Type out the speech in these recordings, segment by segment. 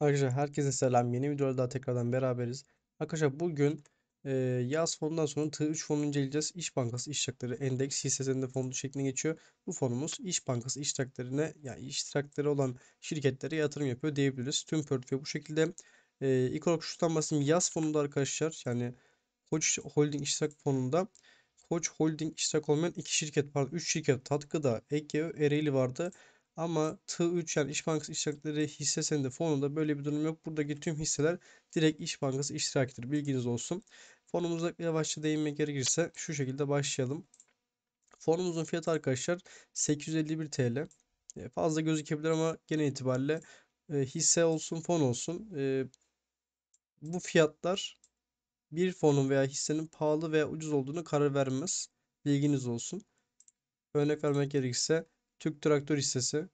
Arkadaşlar herkese selam. Yeni videoda daha tekrardan beraberiz. Arkadaşlar bugün e, yaz fonundan sonra T3 fonunu inceleyeceğiz. İş Bankası İş Şartları Endeks hissesinde fonu şeklinde geçiyor. Bu fonumuz İş Bankası iş iştiraklarına yani iştirakları olan şirketlere yatırım yapıyor diyebiliriz. Tüm portföy bu şekilde. E, ilk olarak şuradan bahsedeyim. Yaz fonunda arkadaşlar yani Koç Holding İştirak Fonu'nda Koç Holding iştirak olmayan iki şirket pardon 3 şirket Tatkı'da, Ege, Ereğli vardı. Ama T3 yani İş Bankası iştirakleri hisse senedi fonunda böyle bir durum yok. Buradaki tüm hisseler direkt İş Bankası iştirakidir. Bilginiz olsun. Fonumuza yavaşça değinmek gerekirse şu şekilde başlayalım. Fonumuzun fiyatı arkadaşlar 851 TL. E, fazla gözükebilir ama genel itibariyle e, hisse olsun fon olsun e, bu fiyatlar bir fonun veya hissenin pahalı veya ucuz olduğunu karar vermez. Bilginiz olsun. Örnek vermek gerekirse Türk Traktör hissesi.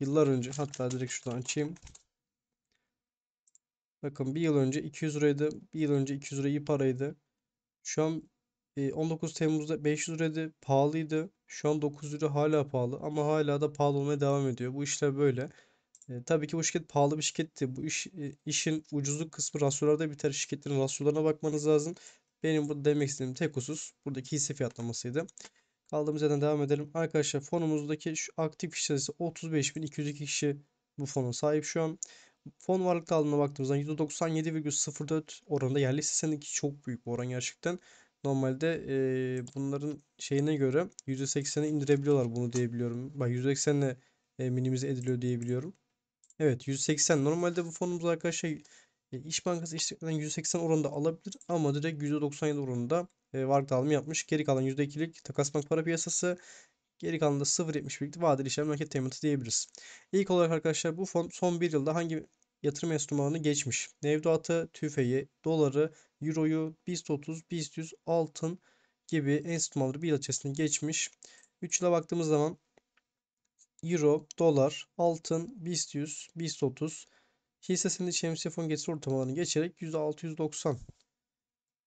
Yıllar önce hatta direkt şuradan açayım. Bakın bir yıl önce 200 liraydı. Bir yıl önce 200 lira iyi paraydı. Şu an 19 e, Temmuz'da 500 liraydı. Pahalıydı. Şu an 9 lira hala pahalı ama hala da pahalı olmaya devam ediyor. Bu işler böyle. E, tabii ki bu şirket pahalı bir şirketti. Bu iş e, işin ucuzluk kısmı rasyolarda biter. Şirketlerin rasyolarına bakmanız lazım. Benim burada demek istediğim tek husus buradaki hisse fiyatlamasıydı. Kaldığımız yerden devam edelim. Arkadaşlar fonumuzdaki şu aktif kişi sayısı 35.202 kişi bu fona sahip şu an. Fon varlık dağılımına baktığımızda %97,04 oranında yerli hissesenindeki çok büyük bir oran gerçekten. Normalde e, bunların şeyine göre %80'e indirebiliyorlar bunu diyebiliyorum. Bak %80'le e, minimize ediliyor diyebiliyorum. Evet 180 normalde bu fonumuz arkadaşlar şey, İş Bankası işletmeden 180 oranında alabilir ama direkt %97 oranında e, varlık dağılımı yapmış. Geri kalan %2'lik takas bank para piyasası. Geri kalan da 0.70 birlikte vadeli işlem market teminatı diyebiliriz. İlk olarak arkadaşlar bu fon son bir yılda hangi yatırım enstrümanını geçmiş? Nevduatı, tüfeği, doları, euroyu, BIST 30, BIST 100, altın gibi enstrümanları bir yıl içerisinde geçmiş. 3 yıla baktığımız zaman euro, dolar, altın, BIST 100, BIST 30, hisse senedi şemsiye fon getirisi ortamlarını geçerek %690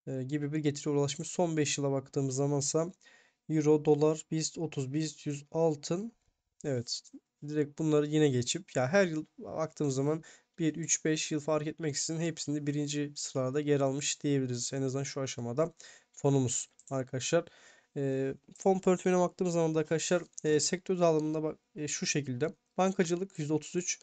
e, gibi bir getiri ulaşmış. Son 5 yıla baktığımız zamansa euro, dolar, BIST 30, BIST 100, altın. Evet direkt bunları yine geçip ya her yıl baktığımız zaman 1, 3, 5 yıl fark etmeksizin hepsinde birinci sırada yer almış diyebiliriz. En azından şu aşamada fonumuz arkadaşlar. E, fon portföyüne baktığımız zaman da arkadaşlar e, sektör dağılımında bak, e, şu şekilde. Bankacılık %33,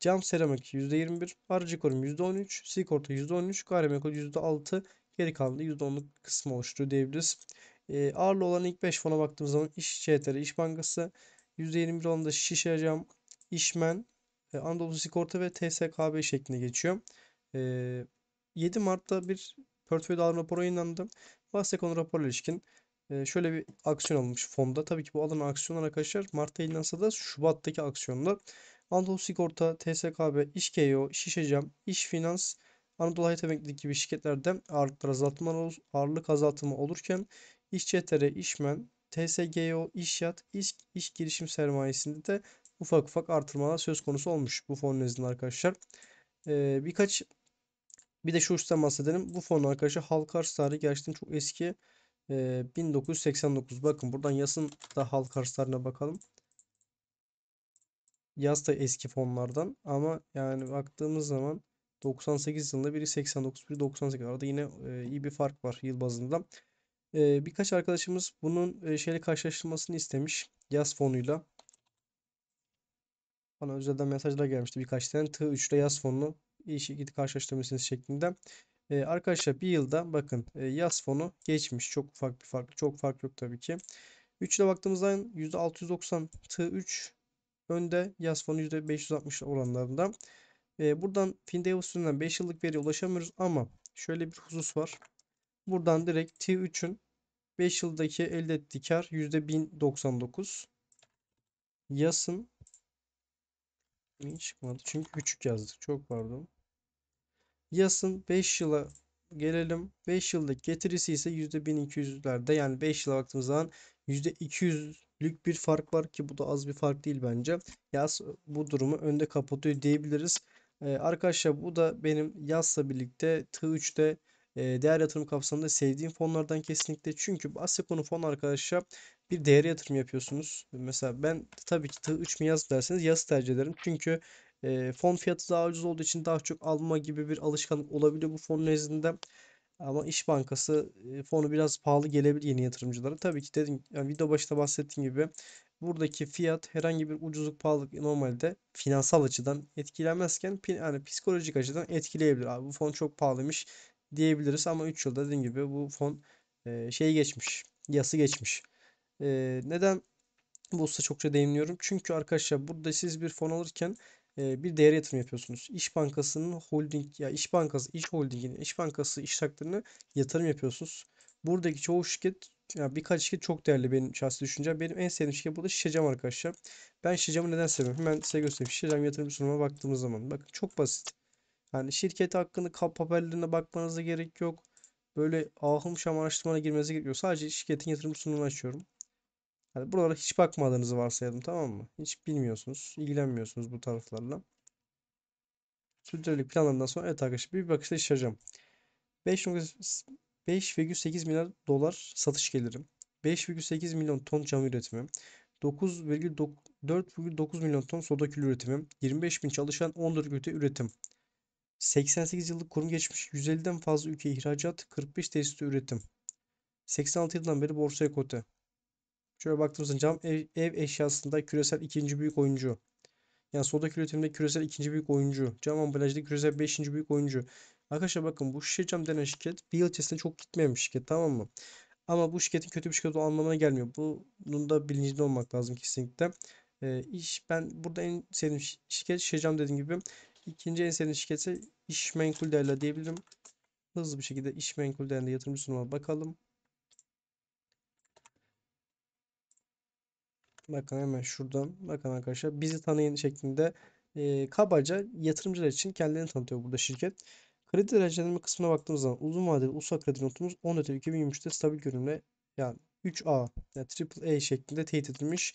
cam seramik %21, aracı kurum %13, sigorta %13, gayrimenkul %6, Geri kalan kalanında %10'luk kısmı oluşturuyor diyebiliriz. E, ee, ağırlı olan ilk 5 fona baktığımız zaman İş ÇTR, İş Bankası, %21 oranında Şişe Cam, İşmen, e, Anadolu Sigorta ve TSKB şeklinde geçiyor. E, ee, 7 Mart'ta bir portföy dağılım raporu yayınlandı. Bahsekon raporla ilişkin e, şöyle bir aksiyon alınmış fonda. Tabii ki bu alınan aksiyonlar arkadaşlar Mart'ta yayınlansa da Şubat'taki aksiyonlar. Anadolu Sigorta, TSKB, İşkeo, Şişecam, İş Finans, Anadolu Hayat Emeklilik gibi şirketlerde ağırlıklar azaltma, ağırlık azaltımı olurken işçi TR, işmen, TSGO, İşyat, iş, iş girişim sermayesinde de ufak ufak artırmalar söz konusu olmuş bu fon nezdinde arkadaşlar. Ee, birkaç bir de şu uçtan bahsedelim. Bu fon arkadaşlar halka arz tarihi gerçekten çok eski. Ee, 1989 bakın buradan yazın da halka arz tarihine bakalım. Yaz da eski fonlardan ama yani baktığımız zaman 98 yılında biri 89 biri 98 arada yine e, iyi bir fark var yıl bazında. E, birkaç arkadaşımız bunun e, şeyle karşılaştırmasını istemiş yaz fonuyla. Bana özelden mesajlar gelmişti birkaç tane. T3'te yaz fonunu iyi şekilde karşılaştırmışsınız şeklinde. Ee, arkadaşlar bir yılda bakın e, yaz fonu geçmiş. Çok ufak bir fark. Çok fark yok tabii ki. 3 ile baktığımızda %690 T3 önde yaz fonu %560 oranlarında. Ee, buradan Findev üstünden 5 yıllık veri ulaşamıyoruz ama şöyle bir husus var. Buradan direkt T3'ün 5 yıldaki elde ettiği kar %1099. Yasın Niye çıkmadı? Çünkü küçük yazdık. Çok pardon. Yasın 5 yıla gelelim. 5 yıllık getirisi ise %1200'lerde. Yani 5 yıla baktığımız zaman %200'lük bir fark var ki bu da az bir fark değil bence. yas bu durumu önde kapatıyor diyebiliriz. E, arkadaşlar bu da benim yazla birlikte T3'te e, değer yatırım kapsamında sevdiğim fonlardan kesinlikle. Çünkü Asya konu fon arkadaşlar bir değer yatırım yapıyorsunuz. Mesela ben tabii ki T3 mi yaz derseniz yaz tercih ederim. Çünkü e, fon fiyatı daha ucuz olduğu için daha çok alma gibi bir alışkanlık olabiliyor bu fon nezdinde. Ama İş Bankası e, fonu biraz pahalı gelebilir yeni yatırımcılara. Tabii ki dedim yani video başında bahsettiğim gibi buradaki fiyat herhangi bir ucuzluk pahalılık normalde finansal açıdan etkilenmezken yani psikolojik açıdan etkileyebilir. Abi bu fon çok pahalıymış diyebiliriz ama 3 yılda dediğim gibi bu fon e, şey geçmiş. Yası geçmiş. E, neden Bursa çokça değiniyorum Çünkü arkadaşlar burada siz bir fon alırken e, bir değer yatırım yapıyorsunuz. İş Bankası'nın holding ya iş Bankası, iş Holding'in, iş Bankası iş takdirine yatırım yapıyorsunuz. Buradaki çoğu şirket ya birkaç şirket çok değerli benim şahsi düşüncem. Benim en sevdiğim şirket burada Şişecam arkadaşlar. Ben Şişecam'ı neden seviyorum? Hemen size göstereyim. Şişecam yatırım sunuma baktığımız zaman. Bakın çok basit. Yani şirket hakkında kap haberlerine bakmanıza gerek yok. Böyle ahım şam araştırmana girmenize gerek yok. Sadece şirketin yatırım sunumunu açıyorum. Yani buralara hiç bakmadığınızı varsayalım tamam mı? Hiç bilmiyorsunuz, ilgilenmiyorsunuz bu taraflarla. Sürdürülebilirlik planlarından sonra evet arkadaşlar bir bakışta şişecam. 5. 5,8 milyar dolar satış gelirim, 5,8 milyon ton cam üretimi, 9.49 milyon ton soda kül üretimi, 25 bin çalışan 14 ülke üretim. 88 yıllık kurum geçmiş 150'den fazla ülke ihracat, 45 tesiste üretim. 86 yıldan beri borsa ekote. Şöyle baktığımızda cam ev, ev eşyasında küresel ikinci büyük oyuncu. Yani soda üretiminde küresel ikinci büyük oyuncu. Cam ambalajda küresel beşinci büyük oyuncu. Arkadaşlar bakın bu Şişecam denen şirket bir yıl içerisinde çok gitmeyen bir şirket tamam mı? Ama bu şirketin kötü bir şirket olduğu anlamına gelmiyor. Bunun da bilincinde olmak lazım kesinlikle. E, iş ben burada en sevdiğim şirket Şişecam dediğim gibi. İkinci en sevdiğim şirket ise İş Menkul diyebilirim. Hızlı bir şekilde İş Menkul Değerler yatırımcı sunuma bakalım. Bakın hemen şuradan. Bakın arkadaşlar bizi tanıyın şeklinde e, kabaca yatırımcılar için kendilerini tanıtıyor burada şirket. Kredi derecelendirme kısmına baktığımız zaman uzun vadeli USA kredi notumuz 10 öte 2023'te stabil görünümle yani 3A yani AAA şeklinde teyit edilmiş.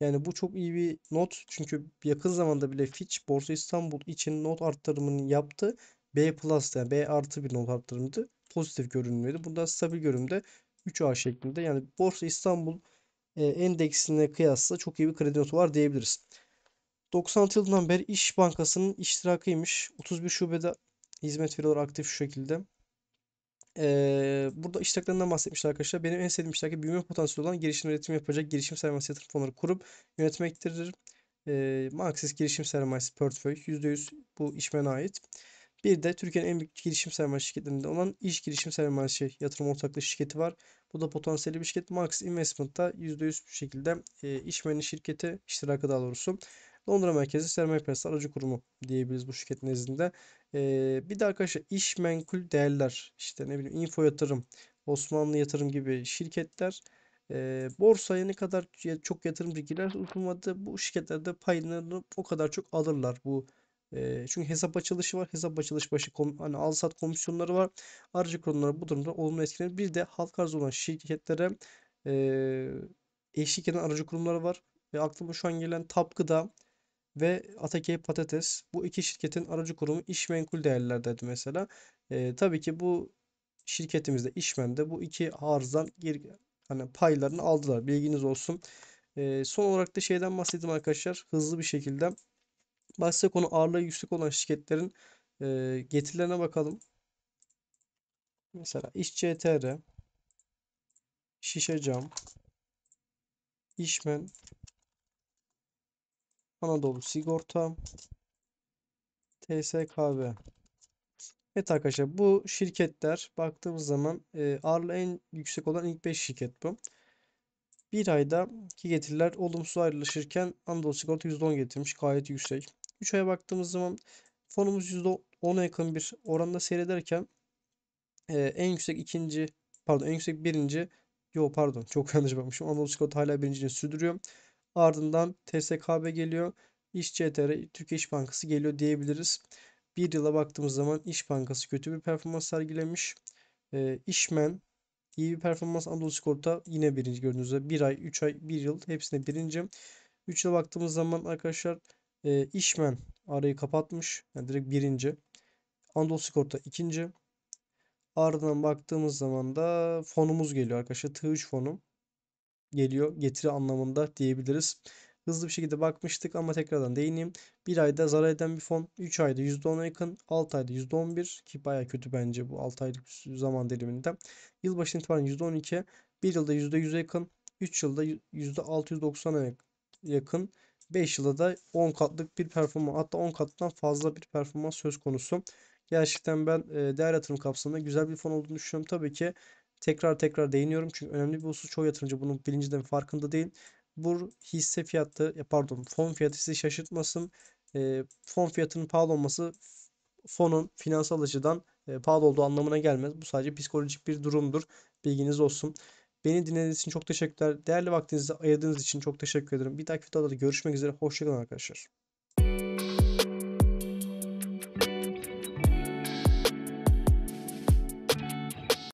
Yani bu çok iyi bir not. Çünkü yakın zamanda bile Fitch Borsa İstanbul için not arttırımını yaptı. B plus yani B artı bir not arttırımıydı. Pozitif görünümlüydü. burada stabil görünümde 3A şeklinde. Yani Borsa İstanbul e, endeksine kıyasla çok iyi bir kredi notu var diyebiliriz. 96 yılından beri İş Bankası'nın iştirakıymış. 31 şubede hizmet veriyorlar aktif şu şekilde. Ee, burada iştiraklarından bahsetmişler arkadaşlar. Benim en sevdiğim iştirakı büyüme potansiyeli olan girişim üretim yapacak girişim sermayesi yatırım fonları kurup yönetmektir. Ee, Marxist girişim sermayesi portföy %100 bu işmene ait. Bir de Türkiye'nin en büyük girişim sermaye şirketlerinden olan İş Girişim Sermayesi Yatırım Ortaklığı şirketi var. Bu da potansiyelli bir şirket. Max Investment'ta %100 bir şekilde e, işmenin şirketi iştirakı daha doğrusu. Londra merkezli sermaye piyasası aracı kurumu diyebiliriz bu şirketin nezdinde. Ee, bir de arkadaşlar iş menkul değerler işte ne bileyim info yatırım, Osmanlı yatırım gibi şirketler e, borsaya ne kadar çok yatırım girer unutulmadı bu şirketlerde paylarını o kadar çok alırlar bu e, çünkü hesap açılışı var. Hesap açılış başı kom, hani al sat komisyonları var. aracı kurumlar bu durumda olumlu etkilenir. Bir de halk arzı olan şirketlere e, eşlik eden aracı kurumları var. Ve aklıma şu an gelen Tapkı'da ve Atakey Patates. Bu iki şirketin aracı kurumu İşmenkul değerlerdeydi mesela. E, tabii ki bu şirketimizde İşmen'de bu iki arızadan geri, hani paylarını aldılar. Bilginiz olsun. E, son olarak da şeyden bahsettim arkadaşlar. Hızlı bir şekilde. Bahse konu ağırlığı yüksek olan şirketlerin e, getirilerine bakalım. Mesela İşçTR, e Şişecam, İşmen, Anadolu Sigorta TSKB Evet arkadaşlar bu şirketler baktığımız zaman e, ağırlığı en yüksek olan ilk 5 şirket bu. Bir ayda ki getiriler olumsuz ayrılışırken Anadolu Sigorta %10 getirmiş. Gayet yüksek. 3 aya baktığımız zaman fonumuz %10'a yakın bir oranda seyrederken e, en yüksek ikinci pardon en yüksek birinci yo pardon çok yanlış bakmışım. Anadolu Sigorta hala birinciliğini sürdürüyor. Ardından TSKB geliyor. İş CTR, Türkiye İş Bankası geliyor diyebiliriz. Bir yıla baktığımız zaman İş Bankası kötü bir performans sergilemiş. E, İşmen iyi bir performans. Anadolu Sigorta yine birinci gördüğünüz üzere. 1 ay, üç ay, bir yıl hepsine birinci. 3 yıla baktığımız zaman arkadaşlar e, İşmen arayı kapatmış. Yani direkt birinci. Anadolu Sigorta ikinci. Ardından baktığımız zaman da fonumuz geliyor arkadaşlar. T3 fonu geliyor getiri anlamında diyebiliriz. Hızlı bir şekilde bakmıştık ama tekrardan değineyim. Bir ayda zarar eden bir fon 3 ayda %10'a yakın 6 ayda %11 ki baya kötü bence bu 6 aylık zaman diliminde. Yılbaşından itibaren %12 1 yılda %100'e yakın 3 yılda %690'a yakın 5 yılda da 10 katlık bir performans hatta 10 kattan fazla bir performans söz konusu. Gerçekten ben değer yatırım kapsamında güzel bir fon olduğunu düşünüyorum. Tabii ki tekrar tekrar değiniyorum. Çünkü önemli bir husus çoğu yatırımcı bunun bilincinde, farkında değil. Bu hisse fiyatı pardon fon fiyatı sizi şaşırtmasın. E, fon fiyatının pahalı olması fonun finansal açıdan e, pahalı olduğu anlamına gelmez. Bu sadece psikolojik bir durumdur. Bilginiz olsun. Beni dinlediğiniz için çok teşekkürler. Değerli vaktinizi ayırdığınız için çok teşekkür ederim. Bir dahaki videoda da görüşmek üzere. Hoşçakalın arkadaşlar.